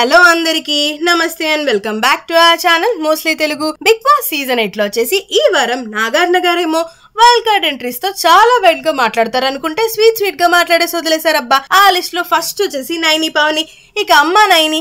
hello అందరికి నమస్తే and welcome back to a channel mostly Telugu Bigg Boss season eight లో వచ్చేసి ఈ వారం నాగార్జున గారేమో వైల్డ్ కార్డ్ ఎంట్రీస్ తో చాలా వైల్డ్ గా మాట్లాడతారు అనుకుంటే స్వీట్ స్వీట్ గా మాట్లాడేసి అబ్బా ఆ లిస్ట్ లో ఫస్ట్ వచ్చేసి నైని పవని ఇక అమ్మ నైని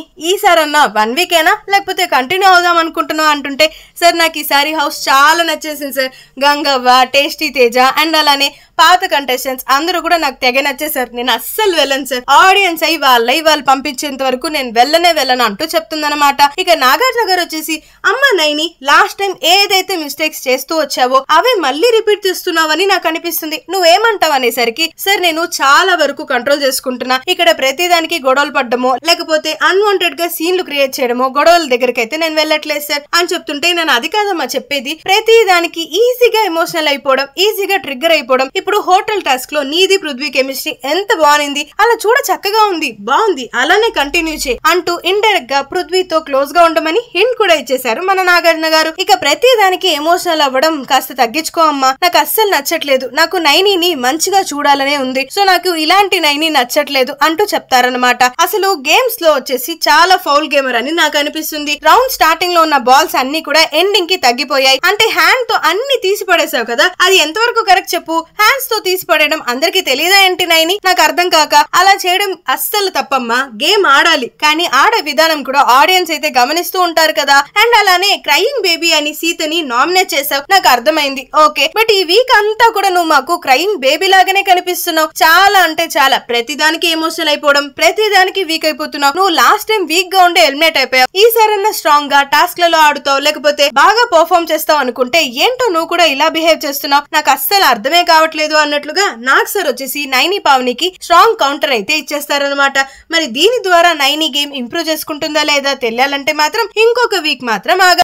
అన్న వన్ వీక్ అయినా లేకపోతే కంటిన్యూ అవుదాం అనుకుంటున్నావు అంటుంటే సార్ నాకు ఈసారి హౌస్ చాలా నచ్చేసింది sir Gangavva tasty Teja and అలానే పాత కంటెస్టెంట్స్ అందరూ కూడా నాకు తెగ నచ్చేసారు నేను అస్సలు వెళ్ళను సార్ ఆడియన్స్ అయి వాళ్ళై వాళ్ళు పంపించేంత వరకు నేను వెళ్ళనే వెళ్ళను అంటూ చెప్తుందనమాట ఇక నాగార్జున గారు వచ్చేసి అమ్మ నైని లాస్ట్ టైం ఏదైతే మిస్టేక్స్ చేస్తూ వచ్చావో అవి మళ్ళీ రిపీట్ తీస్తున్నావని నాకు అనిపిస్తుంది నువ్వేమంటావు అనేసరికి సార్ నేను చాలా వరకు కంట్రోల్ చేసుకుంటున్నా ఇక్కడ ప్రతిదానికి గొడవలు పడ్డమో లేకపోతే అన్వాంటెడ్ గా సీన్లు క్రియేట్ చేయడమో గొడవల దగ్గరికి అయితే నేను వెళ్ళట్లేదు సార్ అని చెప్తుంటే నేను అది కాదమ్మా చెప్పేది ప్రతి దానికి ఈజీగా ఎమోషనల్ అయిపోవడం ఈజీగా ట్రిగ్గర్ అయిపోవడం ఇప్పుడు హోటల్ టాస్క్ లో నీది పృథ్వీ కెమిస్ట్రీ ఎంత బాగుంది అలా చూడ చక్కగా ఉంది బాగుంది అలానే కంటిన్యూ చేయి అంటూ ఇండైరెక్ట్ గా పృథ్వీతో క్లోజ్ గా ఉండమని హింట్ కూడా ఇచ్చేశారు మన నాగార్జున గారు ఇక ప్రతి దానికి ఎమోషనల్ అవ్వడం కాస్త తగ్గించుకో అమ్మా నాకు అస్సలు నచ్చట్లేదు నాకు ని మంచిగా చూడాలనే ఉంది సో నాకు ఇలాంటి నైని నచ్చట్లేదు అంటూ చెప్తారనమాట అసలు గేమ్స్ లో వచ్చేసి చాలా ఫౌల్ గేమర్ అని నాకు అనిపిస్తుంది రౌండ్ స్టార్టింగ్ లో ఉన్న బాల్స్ అన్ని కూడా ఎండింగ్ కి తగ్గిపోయాయి అంటే హ్యాండ్ తో అన్ని తీసి పడేసావు కదా అది ఎంతవరకు కరెక్ట్ చెప్పు హ్యాండ్స్ తో తీసి పడేయడం అందరికి తెలియదా ఏంటి నైని నాకు అర్థం కాక అలా చేయడం అస్సలు తప్పమ్మా గేమ్ ఆడాలి కానీ ఆడే విధానం కూడా ఆడియన్స్ అయితే గమనిస్తూ ఉంటారు కదా అండ్ అలానే క్రయింగ్ బేబీ అని సీతని నామినేట్ చేసావు నాకు అర్థమైంది ఓకే బట్ ఈ వీక్ అంతా కూడా నువ్వు మాకు క్రైమ్ బేబీ లాగానే కనిపిస్తున్నావు చాలా అంటే చాలా ప్రతిదానికి ఎమోషనల్ అయిపోవడం ప్రతిదానికి వీక్ అయిపోతున్నావు నువ్వు లాస్ట్ టైం వీక్ గా ఉండే హెల్మెట్ అయిపోయావు ఈసారన్నా స్ట్రాంగ్ గా టాస్క్ లలో ఆడుతావు లేకపోతే బాగా పర్ఫామ్ చేస్తావు అనుకుంటే ఏంటో నువ్వు కూడా ఇలా బిహేవ్ చేస్తున్నావు నాకు అస్సలు అర్థమే కావట్లేదు అన్నట్లుగా నాకు సార్ వచ్చేసి నైని పావనికి స్ట్రాంగ్ కౌంటర్ అయితే ఇచ్చేస్తారనమాట మరి దీని ద్వారా నైని గేమ్ ఇంప్రూవ్ చేసుకుంటుందా లేదా తెలియాలంటే మాత్రం ఇంకొక వీక్ మాత్రం ఆగా